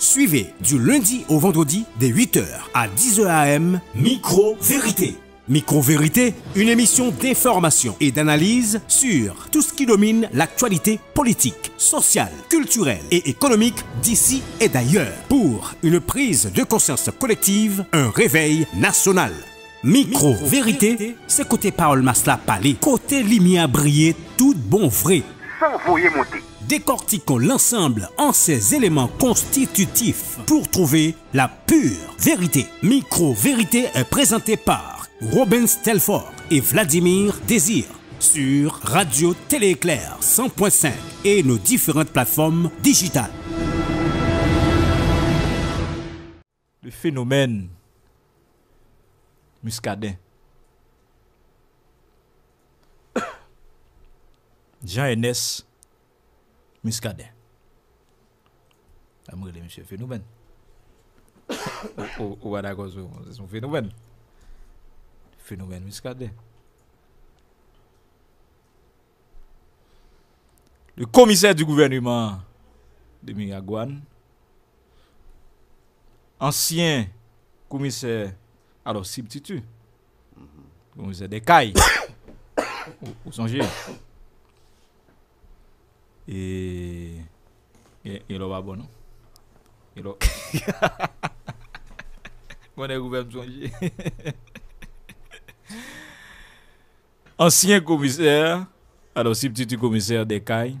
Suivez du lundi au vendredi des 8h à 10h AM Micro-Vérité. Micro-Vérité, une émission d'information et d'analyse sur tout ce qui domine l'actualité politique, sociale, culturelle et économique d'ici et d'ailleurs pour une prise de conscience collective, un réveil national. Micro-Vérité, c'est côté Paul masla Palais, côté lumière briller, tout bon vrai. Décortiquons l'ensemble en ses éléments constitutifs pour trouver la pure vérité. Micro-vérité est présenté par Robin Stelford et Vladimir Désir sur Radio Télé Téléclair 100.5 et nos différentes plateformes digitales. Le phénomène muscadet. Jean-Ernest Muscadet. Je de monsieur Phénomène. Ou à c'est son phénomène. Phénomène Muscadet. Le commissaire du gouvernement de Miragouane, ancien commissaire, alors substitut, mm-hmm. commissaire des cailles, vous songez. E, e, e lo wabon nou. E lo. Mwen e gouven msou anji. Ansyen komiser. Adosip titi komiser de Kay.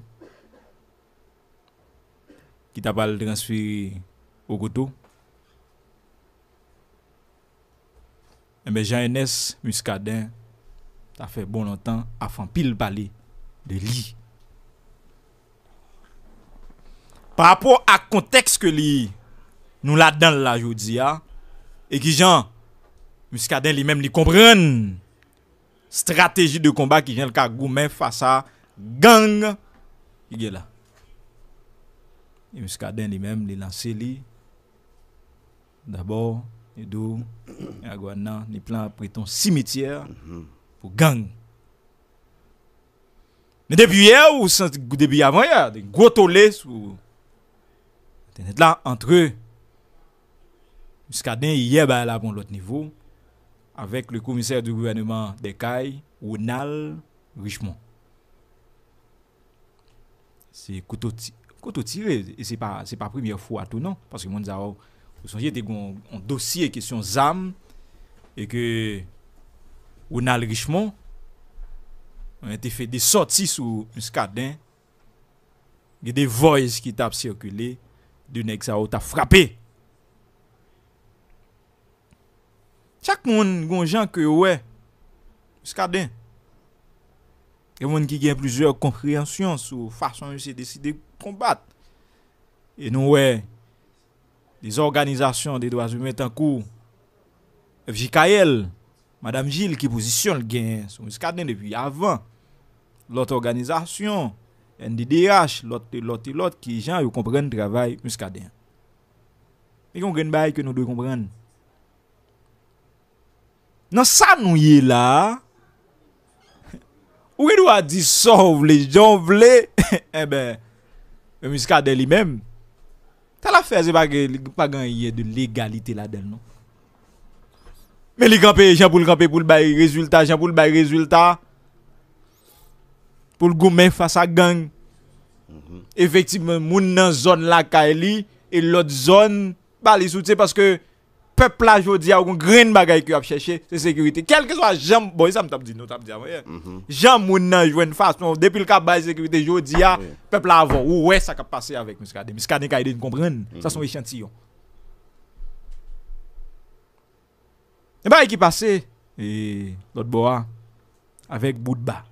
Ki ta pal transpi wakoto. E eh men jan enes muskaden. Ta fe bon an tan afan pil bali de li. Par rapport à contexte que li nous la donne là aujourd'hui hein, et qui Jean Muscadin lui-même li comprend stratégie de combat qui vient le Kagoumen face à gang il est là. Et Muscadin lui-même li lance li d'abord et d'où Aguana ni plan après cimetière pour gang. Mais depuis hier ou depuis avant hier, gros tollés sur Et la, entre Mouskadin ye ba la bon lot nivou, avek le komiser du gouvernement de Kaye, Ounal Richemont. Se kouto tire, se pa premier fwa tou, non? Paske moun zaro, ou sanje te kon dosye, kesyon zam, e ke Ounal Richemont an te fe de sorti sou Mouskadin ge de voice ki tap sirkuley de Nexa, ou t'a frappé. Chaque monde des gens que ouais. Muscadin. Il y a qui plusieurs compréhensions sur façon de se décider de combattre. Et nous ouais des organisations des droits humains en cours FJKL Madame Gilles qui positionne le gain sur depuis avant l'autre organisation Ndi DH lote lote lote ki jan yon kompren travay mouska den. Mek yon gren baye ke nou do yon kompren. Nan sa nou ye la, ou yon wadi sovle, jomvle, ebe, eh mouska den li menm, ta la fez e bagan yon de legalite la den nou. Men li kampè, jan pou l'kampè pou l'baye rezultat, jan pou l'baye rezultat, pour le face à gang. Mhm. Effectivement, moun nan zone la kaeli et l'autre zone pas bah, les parce que peuple là dis a un grain bagaille qui a cherché, c'est sécurité. Quel que soit bon Bon ça me dit nous t'a dit avant. Jam moun nan joine façon depuis le cas bas sécurité dis a peuple avant ouais ça a passé avec Muscadet. Muscadet ka aidé comprendre. Ça mhm. sont échantillons. Et bah qui passé et l'autre bois avec Boudba.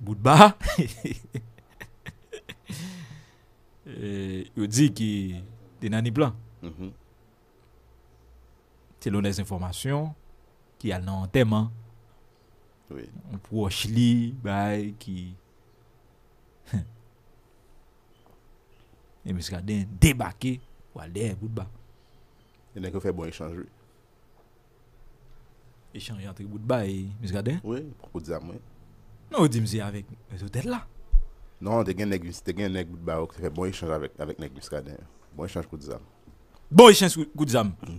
Bout ba, euh, yo di ki te nan ni plan. Mhm. Te lonen se informasyon, ki al nan an teman. An pou wach li bay ki... E miska den debake wale bout ba. E den ke fe bon e chanjwe. E chanj ati kou d'ba e miskaden? Oui, kou d'zame, oui. Non, ou di mzi avèk? E te ou tèd la? Non, te gen nek bèk, te gen nek bèk avèk nek miskaden. Bon, e chanj kou d'zame. Bon, e chanj kou d'zame?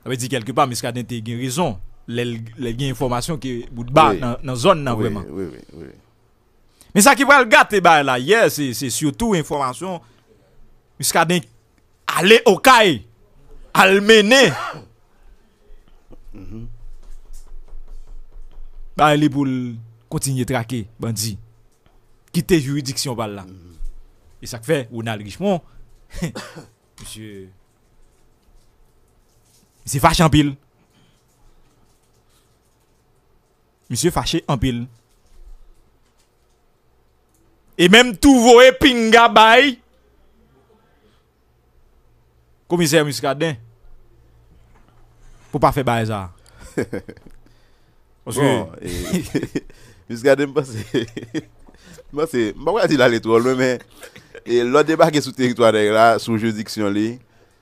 A ve di kelke pa, miskaden te gen rizon. Le gen informasyon ki bèk bèk nan zon nan vreman. Oui, oui, oui. Misak ki prèl gâte bèk la, ye, se syotou informasyon. Miskaden, ale okay, almenè. Ha! Mhm. Ba li pou l kontinye trake bandi Kite juridiksyon bal la mhm. E sak fe, ou nal richmon Monsie Monsie fache anpil Monsie fache anpil E menm tou vo e pinga bay Komisè mouska den Monsie Pou pa fe ba bon, e za. Monsi. Monsi, mwen se gade mpase. Mpase, mpapwa di la letouan lwen men. E lò debake sou teritwa deng la, sou juridiksyon li,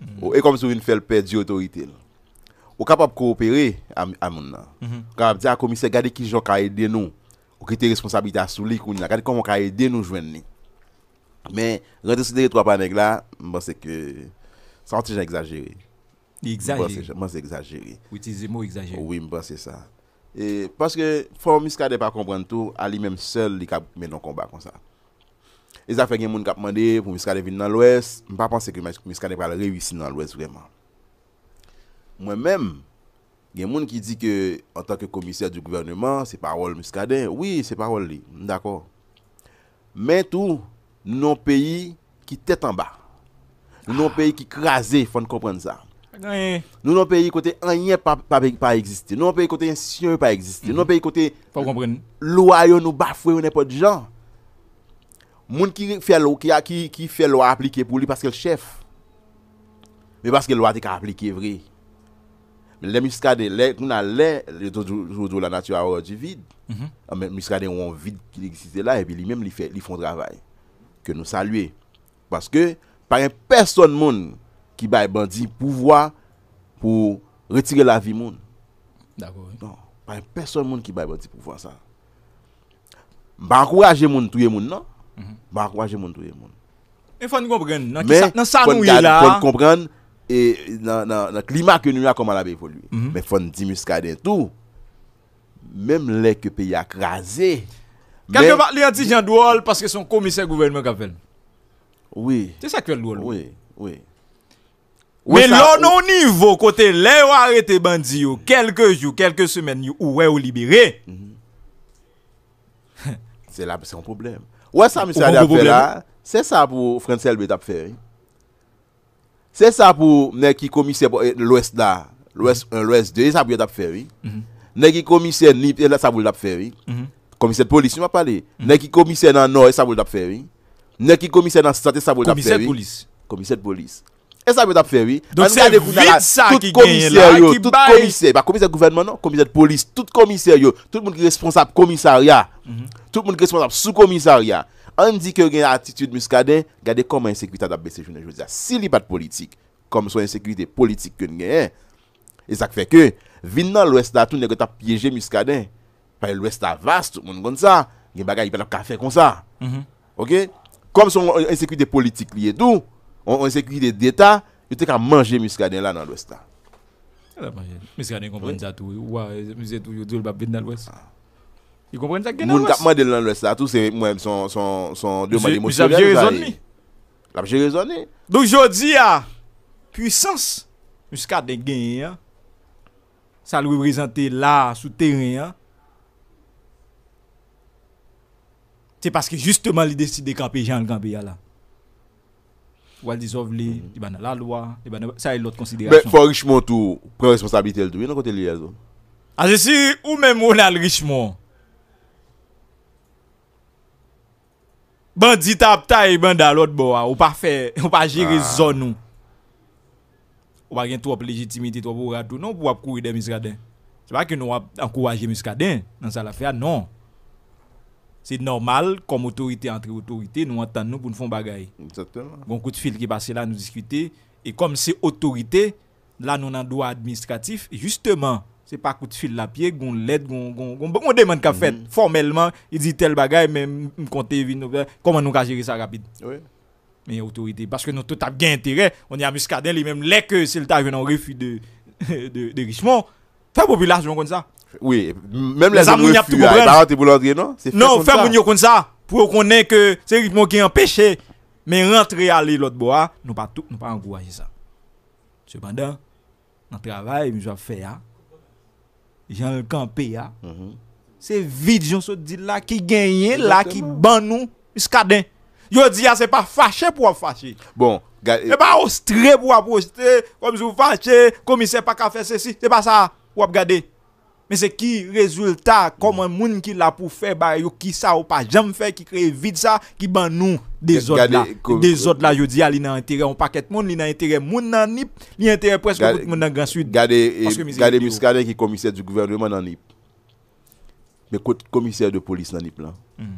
mhm. ou e komi sou yon felpe di otorite. Ou kapop koopere a moun nan. Mhm. Kwa ap di a komise, gade ki jon ka ede nou ou ki te responsabite a sou li kouni nan. Gade kon mwen ka ede nou jwen ni. Men, gade sou teritwa panenk la, mpase ke, san ti jen exagere. Exagéré. Moi, c'est exagéré. Utiliser le mot exagéré. Oui, je c'est ça. Et parce que Fort ne n'est pas comprendre tout, à lui-même seul, il a mené un combat comme ça. Et ça fait que les gens qui ont demandé eh, pour Muscat venir dans l'Ouest, je ne pense pas que Muscadé va réussir dans l'Ouest vraiment. Moi-même, il y a des gens qui disent que en tant que commissaire du gouvernement, c'est parole Muscadé. Oui, c'est parole, d'accord. Mais tout, nous un pays qui tête en bas. Nous ah. pays qui crasé, il faut comprendre ça. Nous, nos pays côté, rien pas pas pas exister. Nous, dans pays côté, sien pas exister. Mm Nous, dans pays côté, faut comprendre. Loi nous bafouer n'importe gens. monde qui fait loi qui qui qui fait loi appliquer pour lui parce que le chef. Mais parce que loi t'es appliquer vrai. Mais les muscades, les nous a les de la nature a du vide. Mm-hmm. Ah, mais muscades ont vide qui existait là et puis lui-même ils fait il font travail que nous saluer parce que par un personne monde qui baille bandit pouvoir pour retirer la vie monde. D'accord. Non, pas personne monde qui baille bandit pouvoir ça. Ba encourager monde tuer monde non. Ba mhm. encourager monde tuer monde. Il faut nous comprendre dans ça nous là. Faut comprendre et dans le climat que nous avons comment la évolué. Mhm. Mais faut nous dire muscadet tout. Même les que pays a crasé. Quelque part, il a dit Jean Doual parce que son commissaire gouvernement qui fait. Oui. C'est ça qui est drôle. Oui, oui. Men lò nou nivou kote lè ou non, arete bandi yo, kelke jou, kelke semen yo, ou wè ou libirè. Se la, se yon problem. Ouè sa, mi sa de ap fè la, se sa pou Frenzel be tap fèri. Se sa pou, mnen ki komise l'Ouest da, l'Ouest 1, l'Ouest 2, se ap be tap fèri. Mnen ki komise Nip, elè sa boule tap fèri. Komise de polis, si mwa pale. Mnen ki komise nan Noè, se ap boule tap fèri. Mnen ki komise nan Satè, se ap boule tap fèri. Komise de polis. Komise de polis. E sa mwen tap fè wè, an nou gade vounan, tout komisè yò, tout komisè, pa komisè gouvernement non, komisè de polis, tout komisè yò, tout moun ki responsable komisariya, mhm. tout moun ki responsable sou komisariya, an di kè yon gen atitude mouskaden, gade koman yon sekwita tap besejounen, joun se yon silipat politik, koman yon sekwite politik gen gen, e sak fè kè, vin nan lwes ta tou nè gwen tap pyeje mouskaden, pa yon lwes ta vast, tout moun kon sa, gen bagay yon pen ap kafe kon sa, ok, koman yon sekwite politik liye dou, On se kile deta, yo te ka manje muskade lan an lwesta. Miskade yon komprende za tou, wwa, yon zil babide nan lwesta. Yon komprende za gen nan lwesta. Moun kap manje lan lwesta, tou se mwen son, son, son, son, son, son. Mwen se apje rezone. Mwen se apje rezone. Dou jodi a, pwisans, muskade gen, sa louwè vrezante la, sou teren, se paske justman li deside de kapè Jean le Gambay a la. Wal di zov li, i ban nan lalwa, i ban nan lalwa, sa e lot konsiderasyon. Be, fò richmon tou, pren responsabite l tou, e nan kote li yè zon? A zè si, ou men moun nan l richmon. Ban dita ap tay, i ban nan lot bowa, ou pa fè, ah. ou pa jiri zon nou. Ou pa gen tou ap legitimite, tou ap oura tou, nan pou ap kou ide miskaden. Se pa ki nou ap an kou waje miskaden, nan sa la fè an, nan. Se normal, kom otorite antre otorite, nou an tan nou pou nou fon bagay. Goun bon, kout fil ki base la nou diskute, e kom se otorite, la nou nan doa administratif, justeman, se pa kout fil la pie, goun led, goun... Goun deman ka fet, mm-hmm. formelman, yi di tel bagay, mèm, mkonte yi vi nou... Koman nou ka jiri sa rapide? Oui. Mèm yon otorite, baske nou tout ap gen intere, on yon amus kaden li mèm lek se lta jenon refi de richemont. Fè popular, joun kon sa. Oui, mèm lè zè moun ap tè gobrel. Mèm lè zè moun ap tè gobrel. Mèm lè zè moun ap tè gobrel. Non, fè moun yon kon sa. Pou yon konnen ke, se yon moun ki yon peche. Mè yon rentre yale lòt bo a, nou pa tout, nou pa an gouaje sa. Se pandan, nan travay, mou ah, jwa fè ya, jan yon kampe ah, mhm. ya, se vide, joun se di la, ki genye la, ki ban nou, iskaden. Yon di ya, ah, se pa fache pou wap fache. Bon, gade... Mè pa ostre pou wap ojte, wap sou fache, komi se pa ka Men se ki rezultat, koman moun ki la pou fe, ba yo ki sa ou pa jam fe, ki kreye vid sa, ki ban nou ah, de zot la. De zot la yo diya li nan entere yon paket moun, li nan entere moun nan nip, li entere presko kout moun nan Grand Sud. Gade, gade miskade ki komisey du gouverne man nan nip. Mekot komisey de polis nan nip la. Hmm.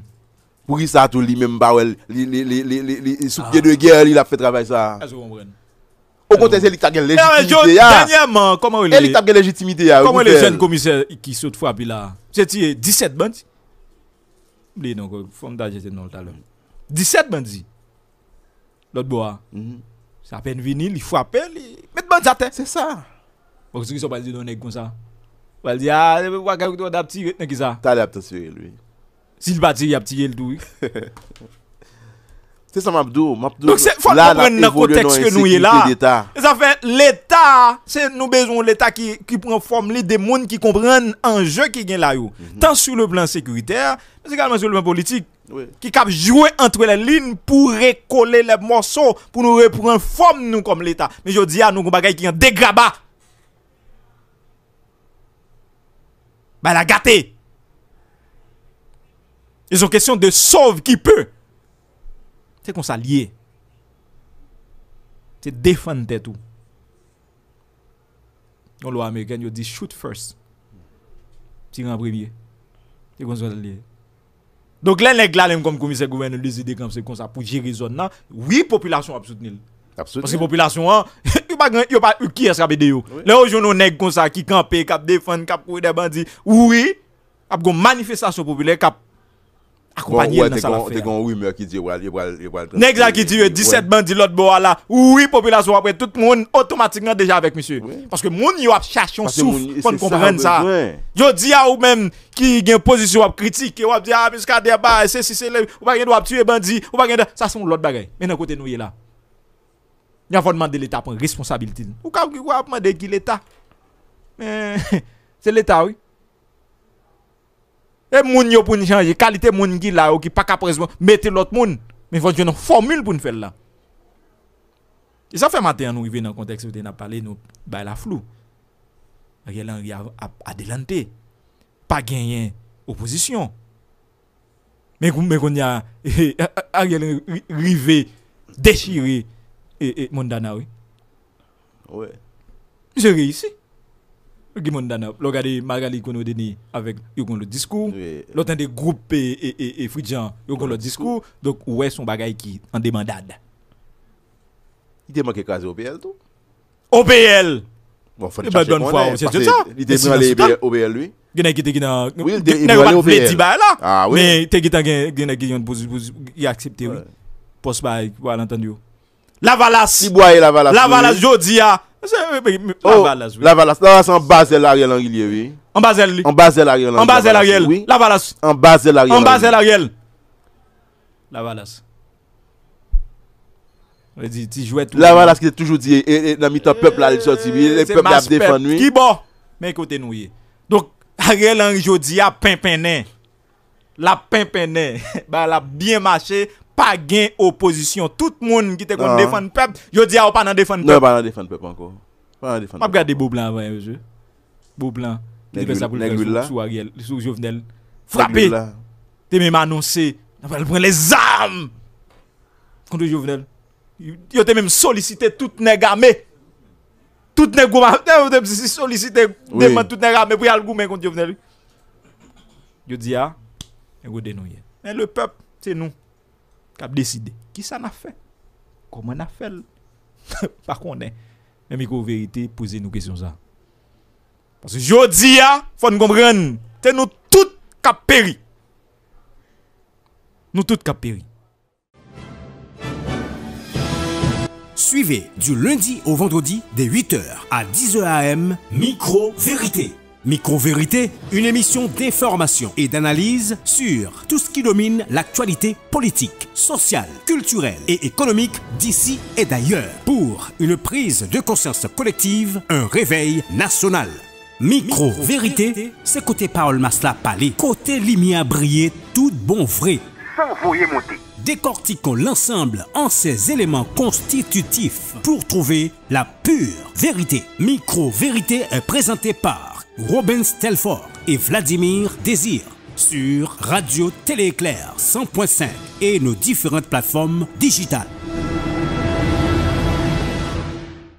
Pou ki sa tou li men mbawe, li, li, li, li, li, li, soukye ah. de gyer, li la fe trabay sa. Ezo mwen mwen. O kote se li tak gen non, legitimite ya. Genye man, koman wè lè. E li tak gen legitimite ya. Koman wè lè jen komise ki sot fwa pi la. Se tiye 17 bandzi. Mle nan kon, fwa mta jese nan l talon. 17 bandzi. Lot bo a. Sa pen vinil, li fwape, li met bandzate. Se sa. Mwen kose ki so pali di donen kon sa. Pali di a, wakakouton ap tiye. Nen ki sa. Tali ap ta siye lwi. Sil pa tiye ap tiye ldou. Fwa nou pren nan kotex ke nou ye la E sa fe l'Etat Se nou bezon l'Etat ki pren form li De moun ki kompren anje ki gen la yo Tan sou le plan sekuriter Men se kalman sou le plan politik Ki kap jwe antwe la lin Pou rekole le morso Pou nou repren form nou kom l'Etat Men yo diya nou kon bagay ki gen degraba Ben la gate E son kesyon de sov ki pe kon sa liye se defante tou yon lwa Ameriken yo di shoot first ti ren brevye se kon sa liye donk lè lè glalèm kom komise gwen lè zide kon se kon sa pou jirizon nan wii populasyon ap soutenil ap soutenil lè ou joun nou neg kon sa ki kampe kap defante kap kou edè bandi wou wii ap gon manifestasyon populè kap accompagner dans ça l'affaire. Des rumeurs qui dit ouais, Nexa qui dit 17 euh, bandits l'autre bois là. Oui, population après tout le monde automatiquement déjà avec monsieur. Parce que moun yo a cherché un souffle pour comprendre ça. Yo dit à ou même qui gagne position à critiquer ou à dire ah puisque des bas c'est si c'est le, ou pas doit tuer bandit ou pas ça sont l'autre bagaille. Mais d'un côté nous est là. Il faut demander l'État pour responsabilité. Ou quand va demander qui l'État. Mais c'est l'État, oui. E moun yo pou ni chanje, kalite moun ki la ou ki pak apres moun, mette lot moun. Men fon jenon formule pou ni fel la. E sa fe maten an nou rive nan kontekst ou te nan pale nou, bay la flou. A ye lan rive adelante, pa genyen oposisyon. Men kon men kon ya, a ye lan rive, dechire, e moun dana ou. Ouè, jenon reissi. Gimon Danap, regardez Magali avec le discours, des groupe et, et, et, kon le discours, donc ouais, son bagaille en demandade. Il te casé OPL tout Bon, faut eh ben, C'est Il lui il a il est ah, mais il a accepté oui poste Lavalas. Lavalas. Lavalas, Jodia. Lavalas, oui. Lavalas. Ah. Oh, Lavalas en Basel Ariel Henry, oui. En Basel. En Basel Ariel. En Basel Ariel. Lavalas. En Basel Ariel. En Basel Lavalas. tu jouais Lavalas qui toujours dit, et, dans le peuple, il sortit, le peuple défendu. Qui bon? Mais écoutez, nous, donc, Ariel Henry Jodia, pimpinné. La pimpinné. bah, la bien marché. Pagan oposisyon. Tout moun ki te konti non. defan pep. Yo diya ou non, pa nan defan pep anko. Pa nan defan pep anko. Mab gade bo blan avan yon je. Bo blan. Nengu la. Frape. Te mè m'anonsi. Nafal pren les armes. Konti yo venel. Yo te mè m'solisite tout ah, nega me. Tout negou man. Te mè m'solisite. Nengu man tout nega me. Pou yal gou men konti yo venel. Yo diya. Nengu denou ye. Men le pep. Se nou. qui a décidé. Qui ça n'a fait Comment on a fait Par contre, mais micro vérité, posez nous question ça. Parce que je dis, il faut nous comprendre, c'est nous tous qui péri. Nous tous qui péri. Suivez du lundi au vendredi des 8h à 10h AM, micro vérité. Micro-vérité, une émission d'information et d'analyse sur tout ce qui domine l'actualité politique, sociale, culturelle et économique d'ici et d'ailleurs pour une prise de conscience collective, un réveil national. Micro-vérité, c'est côté parole masla palais côté lumière briller, tout bon vrai. Sans voyer monter. Décortiquons l'ensemble en ses éléments constitutifs pour trouver la pure vérité. Micro-vérité est présentée par Robin Stelford et Vladimir Désir sur Radio éclair 100.5 et nos différentes plateformes digitales.